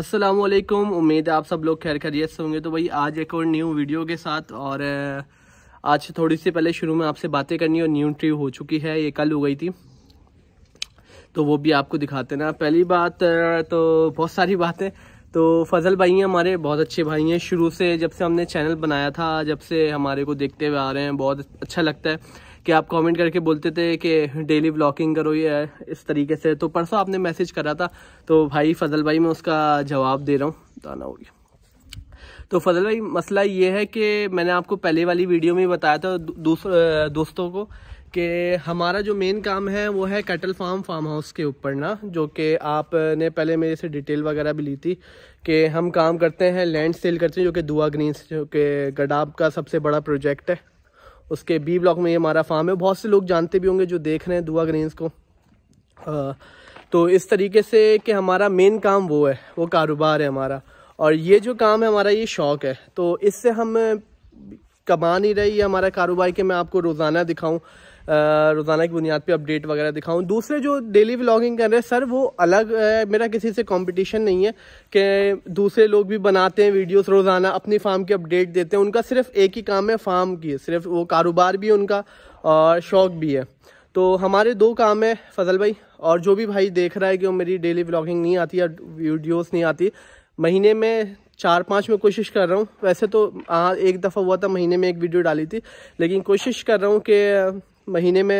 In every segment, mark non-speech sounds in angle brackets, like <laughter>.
असलम उम्मीद है आप सब लोग खैर खैरियत से होंगे तो भाई आज एक और न्यू वीडियो के साथ और आज थोड़ी सी पहले शुरू में आपसे बातें करनी और न्यू ट्री हो चुकी है ये कल हो गई थी तो वो भी आपको दिखाते ना पहली बात तो बहुत सारी बातें तो फजल भाई हैं हमारे बहुत अच्छे भाई हैं शुरू से जब से हमने चैनल बनाया था जब से हमारे को देखते हुए आ रहे हैं बहुत अच्छा लगता है कि आप कमेंट करके बोलते थे कि डेली ब्लॉगिंग करो ये इस तरीके से तो परसों आपने मैसेज करा था तो भाई फजल भाई मैं उसका जवाब दे रहा हूँ ताना हो गया तो फजल भाई मसला ये है कि मैंने आपको पहले वाली वीडियो में बताया था दूसरे दोस्तों को कि हमारा जो मेन काम है वो है कैटल फार्म फार्म हाउस के ऊपर ना जो कि आपने पहले मेरे से डिटेल वगैरह भी ली थी कि हम काम करते हैं लैंड सेल करते हैं जो कि दुआ ग्रीन्स जो कि गडाब का सबसे बड़ा प्रोजेक्ट है उसके बी ब्लॉक में ये हमारा फार्म है बहुत से लोग जानते भी होंगे जो देख रहे हैं दुआ ग्रीन्स को आ, तो इस तरीके से कि हमारा मेन काम वो है वो कारोबार है हमारा और ये जो काम है हमारा ये शौक़ है तो इससे हम कमा नहीं रही है हमारा कारोबार कि मैं आपको रोज़ाना दिखाऊं रोज़ाना की बुनियाद पर अपडेट वगैरह दिखाऊँ दूसरे जो डेली व्लॉगिंग कर रहे हैं सर वो अलग है मेरा किसी से कॉम्पिटिशन नहीं है कि दूसरे लोग भी बनाते हैं वीडियोस रोज़ाना अपनी फार्म की अपडेट देते हैं उनका सिर्फ एक ही काम है फार्म की सिर्फ वो कारोबार भी है उनका और शौक़ भी है तो हमारे दो काम है फजल भाई और जो भी भाई देख रहा है कि वो मेरी डेली व्लॉगिंग नहीं आती या वीडियोस नहीं आती महीने में चार पाँच में कोशिश कर रहा हूँ वैसे तो आ, हाँ, एक दफ़ा हुआ था महीने में एक वीडियो डाली थी लेकिन कोशिश कर रहा हूँ कि महीने में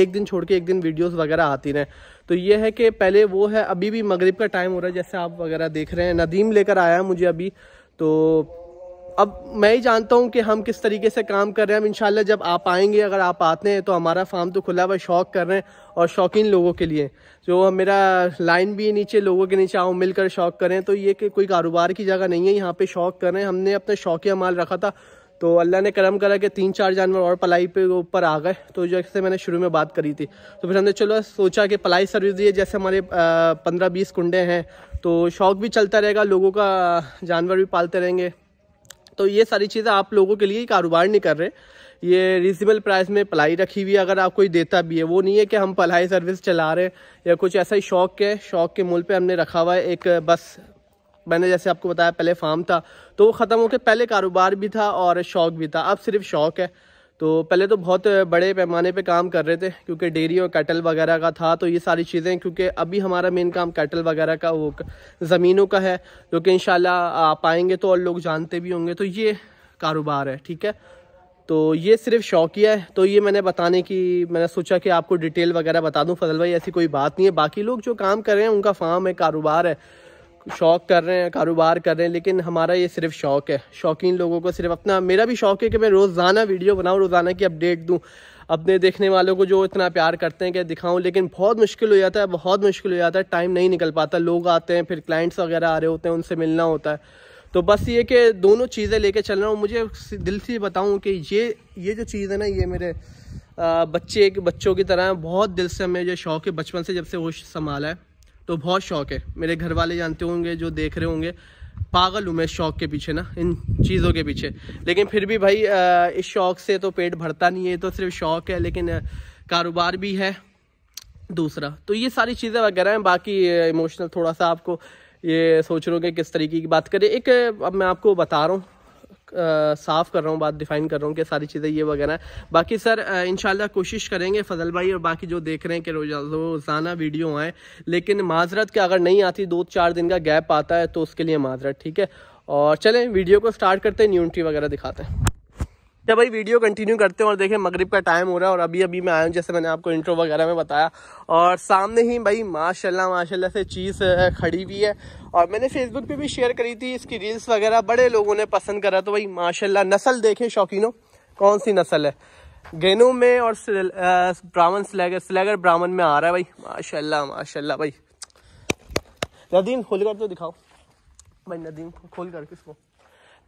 एक दिन छोड़ के एक दिन वीडियोस वगैरह आती रहें तो ये है कि पहले वो है अभी भी मगरिब का टाइम हो रहा है जैसे आप वगैरह देख रहे हैं नदीम लेकर आया है मुझे अभी तो अब मैं ही जानता हूँ कि हम किस तरीके से काम कर रहे हैं हम इंशाल्लाह जब आप आएंगे अगर आप आते हैं तो हमारा फार्म तो खुला हुआ शौक कर रहे हैं और शौकीन लोगों के लिए जो मेरा लाइन भी नीचे लोगों के नीचे आओ मिलकर शौक करें तो ये कि कोई कारोबार की जगह नहीं है यहाँ पे शौक कर रहे हैं हमने अपना शौकिया माल रखा था तो अल्लाह ने करम करा कि तीन चार जानवर और पलाई पे ऊपर आ गए तो जैसे मैंने शुरू में बात करी थी तो फिर हमने चलो सोचा कि पलाई सर्विस दिए जैसे हमारे पंद्रह बीस कुंडे हैं तो शौक़ भी चलता रहेगा लोगों का जानवर भी पालते रहेंगे तो ये सारी चीज़ें आप लोगों के लिए ही कारोबार नहीं कर रहे ये रीजनेबल प्राइस में पलाई रखी हुई है अगर आप कोई देता भी है वो नहीं है कि हम पलाई सर्विस चला रहे हैं या कुछ ऐसा ही शौक के शौक के मूल पे हमने रखा हुआ है एक बस मैंने जैसे आपको बताया पहले फार्म था तो वो ख़त्म होकर पहले कारोबार भी था और शौक़ भी था अब सिर्फ शौक़ है तो पहले तो बहुत बड़े पैमाने पे काम कर रहे थे क्योंकि डेयरी और कैटल वगैरह का था तो ये सारी चीज़ें क्योंकि अभी हमारा मेन काम कैटल वगैरह का वो ज़मीनों का है जो कि इन आप आएंगे तो और लोग जानते भी होंगे तो ये कारोबार है ठीक है तो ये सिर्फ शौक़ ही है तो ये मैंने बताने की मैंने सोचा कि आपको डिटेल वगैरह बता दूं फजल भाई ऐसी कोई बात नहीं है बाकी लोग जो काम कर रहे हैं उनका फार्म है कारोबार है शौक़ कर रहे हैं कारोबार कर रहे हैं लेकिन हमारा ये सिर्फ शौक़ है शौकीन लोगों को सिर्फ अपना मेरा भी शौक़ है कि मैं रोज़ाना वीडियो बनाऊँ रोज़ाना की अपडेट दूँ अपने देखने वालों को जो इतना प्यार करते हैं कि दिखाऊं लेकिन बहुत मुश्किल हो जाता है बहुत मुश्किल हो जाता है टाइम नहीं निकल पाता लोग आते हैं फिर क्लाइंट्स वगैरह आ रहे होते हैं उनसे मिलना होता है तो बस ये कि दोनों चीज़ें लेके चल रहा हूँ मुझे दिल से बताऊँ कि ये ये जो चीज़ है ना ये मेरे बच्चे बच्चों की तरह बहुत दिल से हमें जो शौक़ है बचपन से जब से वो संभाला है तो बहुत शौक है मेरे घर वाले जानते होंगे जो देख रहे होंगे पागल हूँ मैं शौक के पीछे ना इन चीज़ों के पीछे लेकिन फिर भी भाई इस शौक से तो पेट भरता नहीं है तो सिर्फ शौक है लेकिन कारोबार भी है दूसरा तो ये सारी चीज़ें वगैरह हैं बाकी इमोशनल थोड़ा सा आपको ये सोच रहे हो कि किस तरीके की बात करें एक अब मैं आपको बता रहा हूँ साफ़ कर रहा हूँ बात डिफाइन कर रहा हूँ कि सारी चीज़ें ये वगैरह बाकी सर इन कोशिश करेंगे फजल भाई और बाकी जो देख रहे हैं कि रोज़ाना वीडियो आए लेकिन माजरत के अगर नहीं आती दो चार दिन का गैप आता है तो उसके लिए माजरत ठीक है और चलें वीडियो को स्टार्ट करते हैं न्यूनटी वगैरह दिखाते हैं तो भाई वीडियो कंटिन्यू करते हैं और देखें मगरिब का टाइम हो रहा है और अभी अभी मैं आया हूँ जैसे मैंने आपको इंट्रो वगैरह में बताया और सामने ही भाई माशाल्लाह माशाल्लाह से चीज़ खड़ी हुई है और मैंने फेसबुक पे भी शेयर करी थी इसकी रील्स वगैरह बड़े लोगों ने पसंद करा तो भाई माशा नस्ल देखें शौकीनों कौन सी नस्ल है गेनू में और ब्राह्मण स्लेगर स्लेगर ब्राह्मण में आ रहा है भाई माशा माशा भाई नदीम खोल कर तो दिखाओ भाई नदीम खोल कर किसको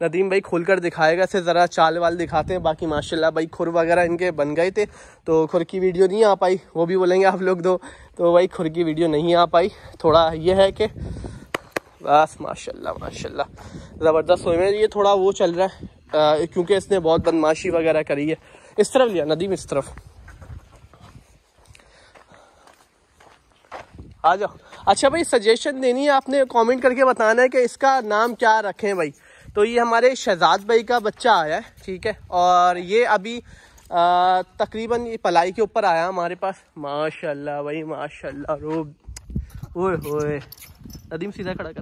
नदीम भाई खुलकर दिखाएगा इसे ज़रा चाल वाल दिखाते हैं बाकी माशाल्लाह भाई खुर वगैरह इनके बन गए थे तो खुर की वीडियो नहीं आ पाई वो भी बोलेंगे आप लोग दो तो भाई खुर की वीडियो नहीं आ पाई थोड़ा ये है कि बस माशा माशा ज़बरदस्त हो ये थोड़ा वो चल रहा है क्योंकि इसने बहुत बदमाशी वगैरह करी है इस तरफ लिया नदीम इस तरफ आ जाओ अच्छा भाई सजेशन देनी है आपने कमेंट करके बताना है कि इसका नाम क्या रखें भाई तो ये हमारे शहजाद भाई का बच्चा आया है ठीक है और ये अभी तकरीबन ये पलाई के ऊपर आया हमारे पास माशाल्लाह भाई माशाल्लाह रो ओए होए अदीम सीधा खड़ा कर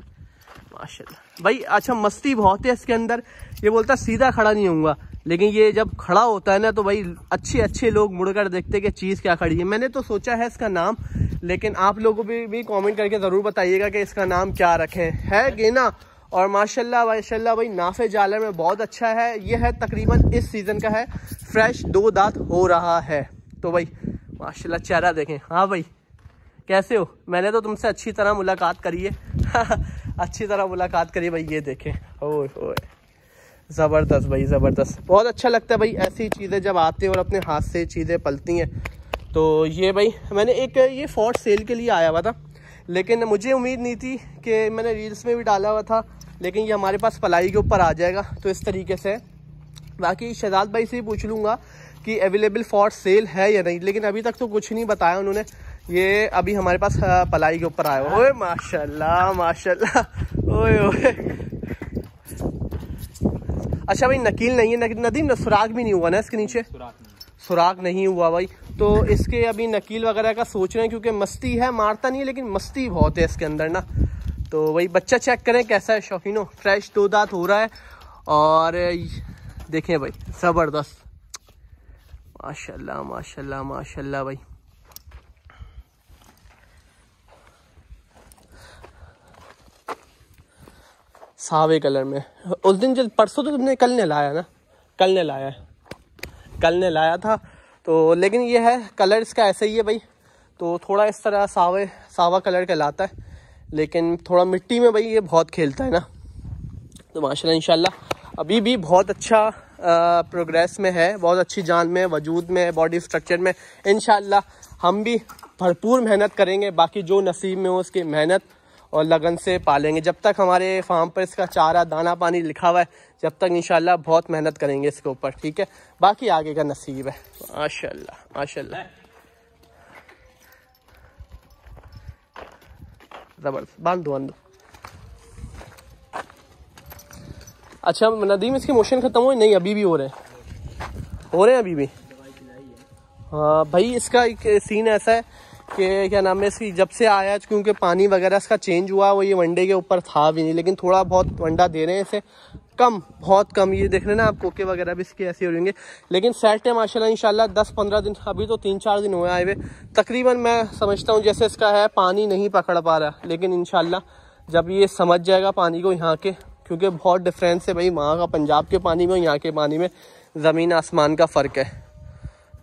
माशाल्लाह भाई अच्छा मस्ती बहुत है इसके अंदर ये बोलता सीधा खड़ा नहीं होऊंगा लेकिन ये जब खड़ा होता है ना तो भाई अच्छे अच्छे लोग मुड़कर देखते कि चीज़ क्या खड़ी है मैंने तो सोचा है इसका नाम लेकिन आप लोगों भी, भी कमेंट करके ज़रूर बताइएगा कि इसका नाम क्या रखें है ना और माशाल्लाह माशाल्लाह भाई नाफे जालर में बहुत अच्छा है ये है तकरीबन इस सीज़न का है फ्रेश दो दांत हो रहा है तो भाई माशाल्लाह चेहरा देखें हाँ भाई कैसे हो मैंने तो तुमसे अच्छी तरह मुलाकात करी है <laughs> अच्छी तरह मुलाकात करी भाई ये देखें ओ हो ज़बरदस्त भाई ज़बरदस्त बहुत अच्छा लगता है भाई ऐसी चीज़ें जब आती हैं और अपने हाथ से चीज़ें पलती हैं तो ये भाई मैंने एक ये फोर्ट सेल के लिए आया हुआ था लेकिन मुझे उम्मीद नहीं थी कि मैंने रील्स में भी डाला हुआ था लेकिन ये हमारे पास पलाई के ऊपर आ जाएगा तो इस तरीके से बाकी शहजाद भाई से ही पूछ लूँगा कि अवेलेबल फॉर सेल है या नहीं लेकिन अभी तक तो कुछ नहीं बताया उन्होंने ये अभी हमारे पास पलाई के ऊपर आया ओए माशाल्लाह माशाल्लाह ओए ओए अच्छा भाई नकील नहीं है नदीम सुराग भी नहीं हुआ ना इसके नीचे सुराख नहीं हुआ भाई तो इसके अभी नकील वगैरह का सोच रहे हैं क्योंकि मस्ती है मारता नहीं है लेकिन मस्ती बहुत है इसके अंदर ना तो वही बच्चा चेक करें कैसा है शौकीनों फ्रेश दो दांत हो रहा है और देखें भाई ज़बरदस्त माशाल्लाह माशाल्लाह माशाल्लाह भाई सावे कलर में उस दिन जब परसों तो तुमने कल ने लाया ना कल ने लाया है कल ने लाया था तो लेकिन ये है कलर इसका ऐसे ही है भाई तो थोड़ा इस तरह सावे सावा कलर का लाता है लेकिन थोड़ा मिट्टी में भाई ये बहुत खेलता है ना तो माशाल्लाह इंशाल्लाह अभी भी बहुत अच्छा प्रोग्रेस में है बहुत अच्छी जान में वजूद में बॉडी स्ट्रक्चर में इनशाला हम भी भरपूर मेहनत करेंगे बाकी जो नसीब में हो उसकी मेहनत और लगन से पालेंगे जब तक हमारे फार्म पर इसका चारा दाना पानी लिखा हुआ है जब तक इंशाल्लाह बहुत मेहनत करेंगे इसके ऊपर ठीक है बाकी आगे का नसीब है माशा माशा जबरदस्त बांध दो बांध दो अच्छा नदीम इसके मोशन ख़त्म हुए नहीं अभी भी हो रहे हैं हो रहे हैं अभी भी हाँ भाई इसका एक सीन ऐसा है कि क्या नाम है इसकी जब से आया क्योंकि पानी वगैरह इसका चेंज हुआ वो ये वनडे के ऊपर था भी नहीं लेकिन थोड़ा बहुत वंडा दे रहे हैं इसे कम बहुत कम ये देख रहे ना आप कोके वगैरह भी इसके ऐसे हो जाएंगे लेकिन सैटरडे माशाल्लाह इंशाल्लाह दस पंद्रह दिन अभी तो तीन चार दिन हुए आए हुए तकरीबन मैं समझता हूँ जैसे इसका है पानी नहीं पकड़ पा रहा लेकिन इन जब ये समझ जाएगा पानी को यहाँ के क्योंकि बहुत डिफरेंस है भाई वहाँ का पंजाब के पानी में और यहाँ के पानी में ज़मीन आसमान का फ़र्क है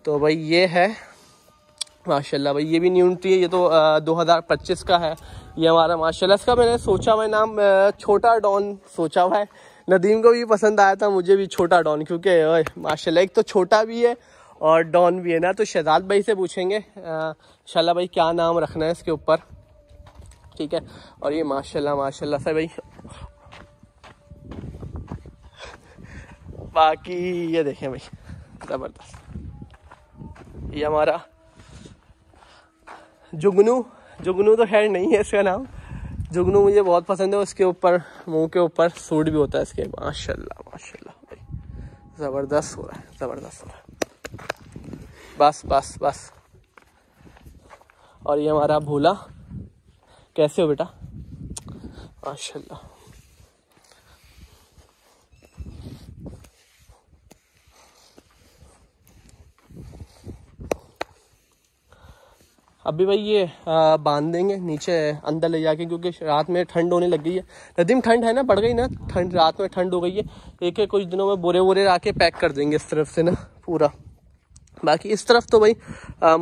तो भाई ये है माशाल्लाह भाई ये भी न्यू एंट्री है ये तो दो हज़ार पच्चीस का है ये हमारा माशाल्लाह इसका मैंने सोचा हुआ नाम छोटा डॉन सोचा हुआ है नदीम को भी पसंद आया था मुझे भी छोटा डॉन क्योंकि माशाल्लाह एक तो छोटा भी है और डॉन भी है ना तो शहजाद भाई से पूछेंगे शाला भाई क्या नाम रखना है इसके ऊपर ठीक है और ये माशाल्लाह माशाल्लाह से भाई बाकी ये देखें भाई ज़बरदस्त ये हमारा जुगनू जुगनू तो खैर नहीं है इसका नाम जुगनू मुझे बहुत पसंद है उसके ऊपर मुंह के ऊपर सूट भी होता है इसके माशाल्लाह माशाल्लाह भाई ज़बरदस्त हो रहा है ज़बरदस्त हो रहा है बस बस बस और ये हमारा भोला कैसे हो बेटा माशाल्लाह अभी भाई ये बांध देंगे नीचे अंदर ले जाके क्योंकि रात में ठंड होने लग गई है नदीम ठंड है ना बढ़ गई ना ठंड रात में ठंड हो गई है एक एक कुछ दिनों में बोरे वोरे आके पैक कर देंगे इस तरफ से ना पूरा बाकी इस तरफ तो भाई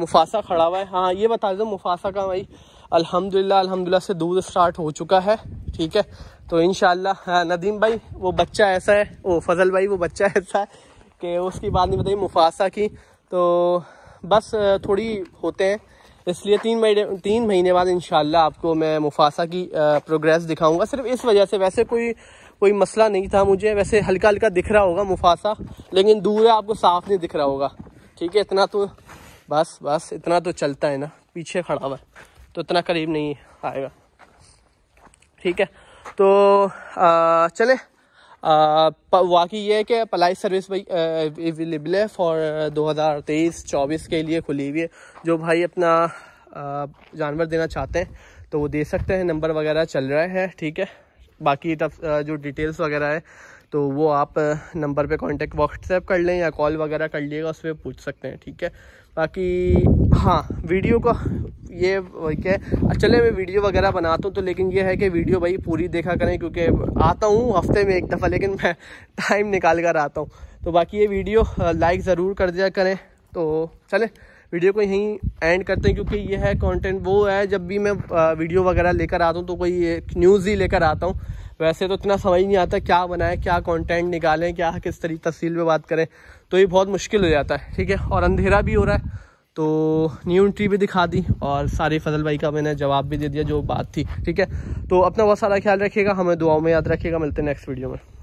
मुफासा खड़ा हुआ है हाँ ये बता दो मुफासा का भाई अल्हम्दुलिल्लाह अल्हम्दुलिल्लाह से दूध स्टार्ट हो चुका है ठीक है तो इन हाँ, नदीम भाई वो बच्चा ऐसा है वो फजल भाई वो बच्चा ऐसा है कि उसकी बात नहीं बताइए मुफासा की तो बस थोड़ी होते हैं इसलिए तीन महीने तीन महीने बाद इन आपको मैं मुफासा की प्रोग्रेस दिखाऊँगा सिर्फ इस वजह से वैसे कोई कोई मसला नहीं था मुझे वैसे हल्का हल्का दिख रहा होगा मुफासा लेकिन दूर है आपको साफ नहीं दिख रहा होगा ठीक है इतना तो बस बस इतना तो चलता है ना पीछे खड़ा हुआ तो इतना करीब नहीं आएगा ठीक है तो आ, चले वाकई ये है कि पलाई सर्विस भाई अवेलेबल है फॉर 2023-24 के लिए खुली हुई है जो भाई अपना जानवर देना चाहते हैं तो वो दे सकते हैं नंबर वगैरह चल रहा है ठीक है बाकी तब जो डिटेल्स वगैरह है तो वो आप नंबर पे कांटेक्ट व्हाट्सएप कर लें या कॉल वगैरह कर लीजिएगा उस पर पूछ सकते हैं ठीक है बाकी हाँ वीडियो को ये क्या चले मैं वीडियो वगैरह बनाता हूँ तो लेकिन ये है कि वीडियो भाई पूरी देखा करें क्योंकि आता हूँ हफ्ते में एक दफ़ा लेकिन मैं टाइम <laughs> निकाल कर आता हूँ तो बाकी ये वीडियो लाइक ज़रूर कर दिया करें तो चलें वीडियो को यहीं एंड करते हैं क्योंकि ये है कंटेंट वो है जब भी मैं वीडियो वगैरह लेकर आता हूँ तो कोई न्यूज़ ही लेकर आता हूँ वैसे तो इतना समझ नहीं आता क्या बनाए क्या कंटेंट निकालें क्या किस तरीके तफसील में बात करें तो ये बहुत मुश्किल हो जाता है ठीक है और अंधेरा भी हो रहा है तो न्यू एंट्री भी दिखा दी और सारे फजल भाई का मैंने जवाब भी दे दिया जो बात थी ठीक है तो अपना बहुत सारा ख्याल रखिएगा हमें दुआओं में याद रखिएगा मिलते हैं नेक्स्ट वीडियो में